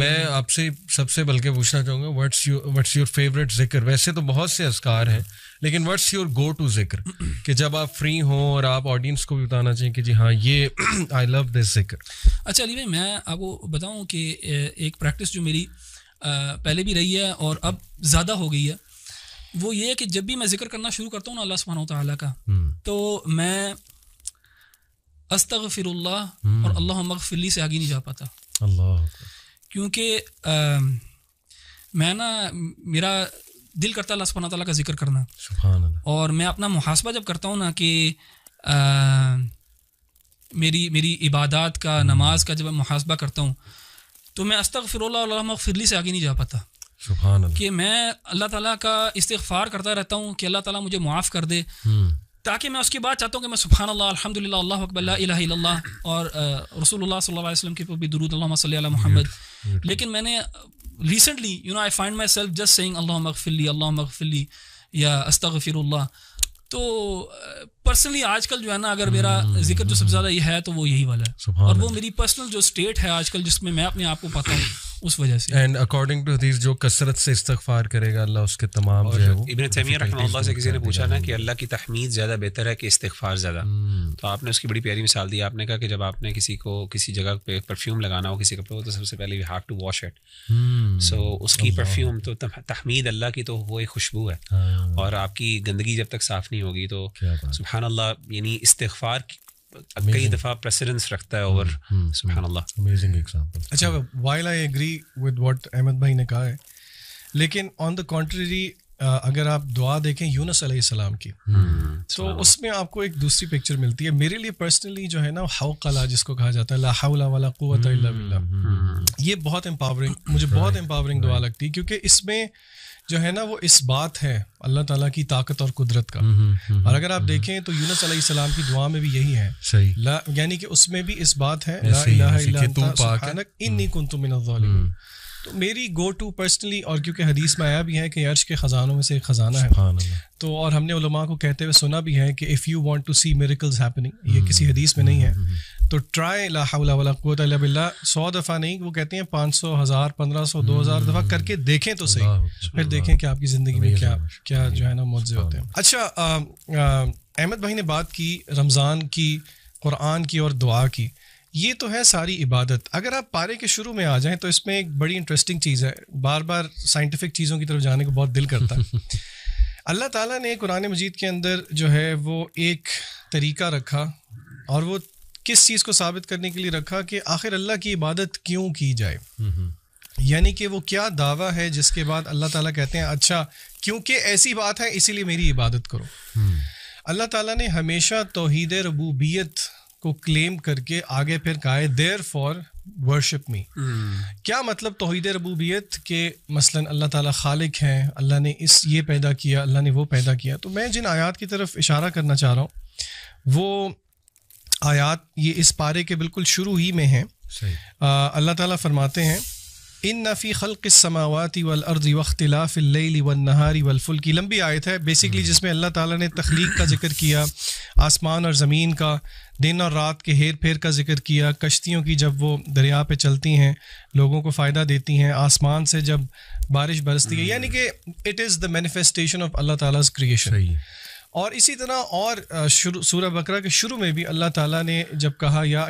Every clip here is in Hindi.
मैं आपसे सबसे बल्कि पूछना चाहूंगा what's your what's your favourite जिक्र वैसे तो बहुत से असकार हैं लेकिन व्हाट्स योर गो टू जिक्र कि जब आप फ्री हो और आप ऑडियंस को भी बताना चाहिए कि जी हाँ ये आई लव दिस जिक्र अच्छा अली भाई मैं आपको बताऊँ कि एक प्रैक्टिस जो मेरी पहले भी रही है और अब ज़्यादा हो गई है वो ये है कि जब भी मैं जिक्र करना शुरू करता हूँ ना अल्लाह सुबहाना तला का हम्म। तो मैं अस्तग फिर हम्म। और अल्लाह मगफिली से आगे नहीं जा पाता अल्लाह क्योंकि मैं ना मेरा दिल करता है अल्लाह ताला का जिक्र करना और मैं अपना मुहासबा जब करता हूँ ना कि आ, मेरी मेरी इबादत का नमाज का जब मैं मुहासबा करता हूँ तो मैं फिरली से आगे नहीं जा पाता कि मैं अल्लाह ताला का इस्तफ़ार करता रहता हूँ कि अल्लाह ताला मुझे माफ़ कर दे हम्म। ताकि मैं उसके बाद चाहता हूँ कि मैं सुबहान अल्लाह अल्लाह अकबल्ला और रसूलुल्लाह सल्लल्लाहु अलैहि वसल्लम के ऊपर भी दरूद मोहम्मद लेकिन मैंने recently you know I find myself just saying Allah मगफिली अल्लाह मगफिली या अस्तगफिरुल्लाह तो पर्सनली आजकल जो है ना अगर hmm, मेरा hmm, जिक्र जो hmm, सबसे ज़्यादा ये है तो वो यही वाला है और वो मेरी पर्सनल जो स्टेट है आजकल जिसमें मैं अपने आप को पाता हूँ उस वजह से एंड अकॉर्डिंग टू हदीस जो कसरत से इस्तगफार करेगा अल्लाह उसके तमाम जो है वो इब्न तैमिया रहमतुल्लाह से किसी ने पूछा ना कि अल्लाह की तहमीद ज़्यादा बेहतर है कि इस्तगफार ज़्यादा हम्म। तो आपने उसकी बड़ी प्यारी मिसाल दी आपने कहा कि जब आपने किसी को किसी जगह पे परफ्यूम लगाना हो किसी कपड़े को तो सबसे पहले you have to wash it so उसकी परफ्यूम तो तहमीद अल्लाह की तो वो एक खुशबू है हाँ। और आपकी गंदगी जब तक साफ़ नहीं होगी तो सुबहान अल्लाह यानी इस्तगफार कई दफा प्रेसिडेंस रखता है ओवर सुभान अल्लाह अमेजिंग एग्जांपल अच्छा while I agree with what Ahmed भाई ने कहा है लेकिन ऑन द कॉन्ट्ररी अगर आप दुआ देखें यूनस सलाम की तो उसमें आपको एक दूसरी पिक्चर मिलती है मेरे लिए पर्सनली जो है ना हौकला जिसको कहा जाता है ला लाहौला वाला कुत ये बहुत एम्पावरिंग मुझे बहुत एम्पावरिंग दुआ लगती है क्योंकि इसमें जो है ना वो इस बात है अल्लाह ताला की ताकत और कुदरत का हम्म, हम्म, हम्म, और अगर आप देखें तो यूनस सलाम की दुआ में भी यही है यानी कि उसमें भी इस बात है ला इन्नी तो मेरी गो टू पर्सनली और क्योंकि हदीस में आया भी है कि अर्श के ख़जानों में से एक ख़जाना है तो और हमने उलमा को कहते हुए सुना भी है कि if you want to see miracles happening ये हम्म, किसी हदीस में नहीं है हम्म, हम्म, तो ट्राई लाला सौ दफ़ा नहीं वो कहते हैं पाँच सौ हज़ार पंद्रह सौ दो हज़ार दफ़ा करके देखें तो सही फिर देखें कि आपकी ज़िंदगी में क्या क्या जो है ना मुआवजे होते हैं अच्छा अहमद भाई ने बात की रमज़ान की कुरान की और दुआ की ये तो है सारी इबादत अगर आप पारे के शुरू में आ जाएं तो इसमें एक बड़ी इंटरेस्टिंग चीज़ है बार बार साइंटिफिक चीज़ों की तरफ जाने को बहुत दिल करता है अल्लाह ताला ने कुरान मजीद के अंदर जो है वो एक तरीका रखा और वो किस चीज़ को साबित करने के लिए रखा कि आखिर अल्लाह की इबादत क्यों की जाए यानी कि वो क्या दावा है जिसके बाद अल्लाह ताला कहते हैं अच्छा क्योंकि ऐसी बात है इसीलिए मेरी इबादत करो हम्म। अल्लाह ताला ने हमेशा तोहद रबूबियत को क्लेम करके आगे फिर गाए देर फॉर वर्शिप मी क्या मतलब तोहद रबूबियत के मसलन अल्लाह ताला खालिक हैं अल्लाह ने इस ये पैदा किया अल्लाह ने वो पैदा किया तो मैं जिन आयात की तरफ इशारा करना चाह रहा हूँ वो आयात ये इस पारे के बिल्कुल शुरू ही में हैं अल्लाह ताला फरमाते हैं इन नफ़ी खल्क समावती वल अर्ज वख्तिलाफ़िल नहारी वलफुल की लंबी आयत है बेसिकली हम्म। जिसमें अल्लाह ताला ने तख्लीक का जिक्र किया आसमान और ज़मीन का दिन और रात के हेर फेर का जिक्र किया कश्तियों की जब वो दरिया पे चलती हैं लोगों को फ़ायदा देती हैं आसमान से जब बारिश बरसती है यानी कि it is the manifestation of Allah ताली क्रिएशन और इसी तरह और शुरू सूर्य बकरा के शुरू में भी अल्लाह ताला ने जब कहा या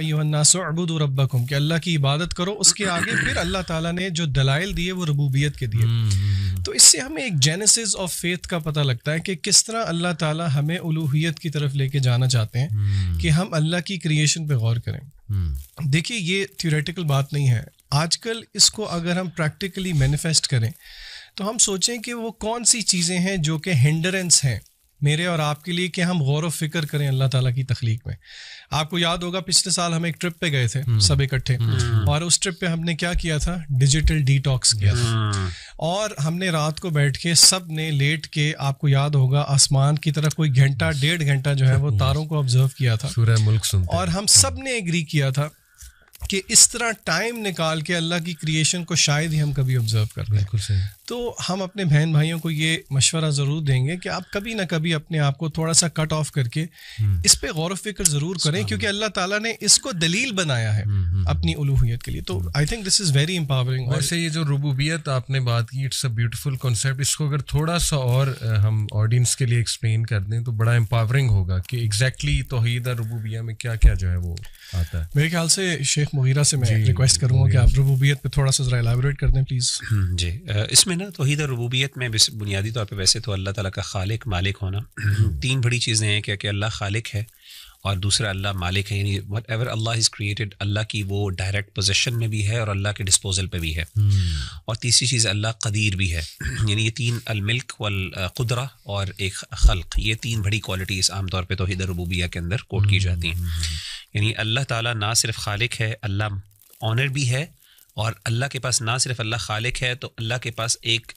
अबूद रब्बकुम कि अल्लाह की इबादत करो उसके आगे फिर अल्लाह ताला ने जो दलाइल दिए वो रबूबियत के दिए हम्म, हम्म, हम्म। तो इससे हमें एक जेनेसिस ऑफ फेथ का पता लगता है कि किस तरह अल्लाह ताला हमें उलूहियत की तरफ लेके जाना चाहते हैं कि हम अल्लाह की क्रिएशन पर गौर करें देखिए ये थियोरेटिकल बात नहीं है आजकल इसको अगर हम प्रैक्टिकली मैनिफेस्ट करें तो हम सोचें कि वो कौन सी चीज़ें हैं जो कि हिंडरेंस हैं मेरे और आपके लिए कि हम गौर व फिक्र करें अल्लाह ताला की तख्लीक में आपको याद होगा पिछले साल हम एक ट्रिप पे गए थे हम्म। सब इकट्ठे हम्म। हम्म। और उस ट्रिप पे हमने क्या किया था डिजिटल डिटॉक्स किया था और हमने रात को बैठ के सब ने लेट के आपको याद होगा आसमान की तरफ कोई घंटा डेढ़ घंटा जो है वो तारों को ऑब्जर्व किया था मुल्क और हम सब ने एग्री किया था कि इस तरह टाइम निकाल के अल्लाह की क्रिएशन को शायद ही हम कभी ऑब्जर्व कर रहे हैं तो हम अपने बहन भाइयों को ये मशवरा ज़रूर देंगे कि आप कभी ना कभी अपने आप को थोड़ा सा कट ऑफ करके हम्म। इस पर गौर फिक्र ज़रूर करें क्योंकि अल्लाह ताला ने इसको दलील बनाया है हम्म, हम्म, अपनी उलूहियत के लिए तो I think this is very empowering वैसे ये जो रबूबियत आपने बात की इट्स अ ब्यूटिफुल कॉन्सेप्ट इसको अगर थोड़ा सा और हम ऑडियंस के लिए एक्सप्लेन कर दें तो बड़ा एम्पावरिंग होगा कि एग्जैक्टली तोहद रबूबिया में क्या क्या जो है वो आता है मेरे ख्याल से शेख शेख मुगीरा से मैं रिक्वेस्ट करूँगा कि आप रबूबियत पे थोड़ा सा जरा एलाबोरेट कर दें प्लीज़ हम्म, जी इसमें ना तो हीद रबूबियत में बुनियादी तौर पर वैसे तो अल्लाह तला का खालिक मालिक होना हम्म। तीन बड़ी चीज़ें हैं क्या कि अल्लाह खालिक है और दूसरा अल्लाह मालिक है यानी whatever Allah is created Allah की वो डायरेक्ट पोजेशन में भी है और अल्लाह के डिस्पोजल पे भी है हम्म। और तीसरी चीज़ अल्लाह कदीर भी है यानी ये तीन अलमिल्क वलकुदरा और एक खल्क ये तीन बड़ी क्वालिटीज़ आमतौर पर तोहद रबूबिया के अंदर कोट की जाती हैं यानी अल्लाह ताला ना सिर्फ खालिक है अल्लाह ऑनर भी है और अल्लाह के पास ना सिर्फ अल्लाह खालिक है तो अल्लाह के पास एक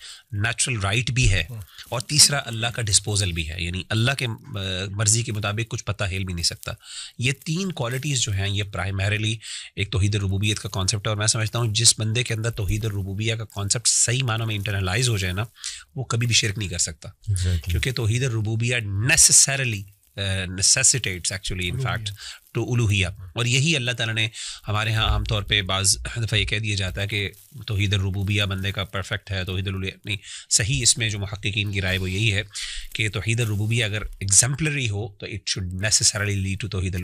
नेचुरल राइट भी है हम्म। और तीसरा अल्लाह का डिस्पोजल भी है यानी अल्लाह के मर्ज़ी के मुताबिक कुछ पता हेल भी नहीं सकता ये तीन क्वालिटीज़ जो हैं ये प्राइमरली एक तोहद रबूबियत का कॉन्सेप्ट और मैं समझता हूँ जिस बंदे के अंदर तोहद रबूबिया का कॉन्सेप्ट सही मानों में इंटरनलाइज हो जाए ना वो कभी भी शिरक नहीं कर सकता क्योंकि तोहद रबूबिया necessarily necessitates actually in fact to उलूहिया और यही अल्लाह ताला ने हमारे यहाँ आमतौर पे बाज़ दफ़ा ये कह दिया जाता है कि तोहद रबूबिया बंदे का परफेक्ट है तोहद नहीं सही इसमें जो महक्कीन की राय वो यही है कि तोहद रबूबिया अगर एग्जाम्पलरी हो तो it should necessarily lead to तोहद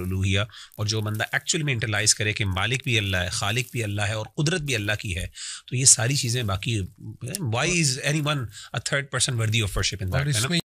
और जो बंदा एक्चुअल में इंटरलाइज करे कि मालिक भी अल्लाह है खालिक भी अल्लाह है और कुदरत भी अल्लाह की है तो ये सारी चीज़ें बाकी why is anyone a third person worthy of worship in that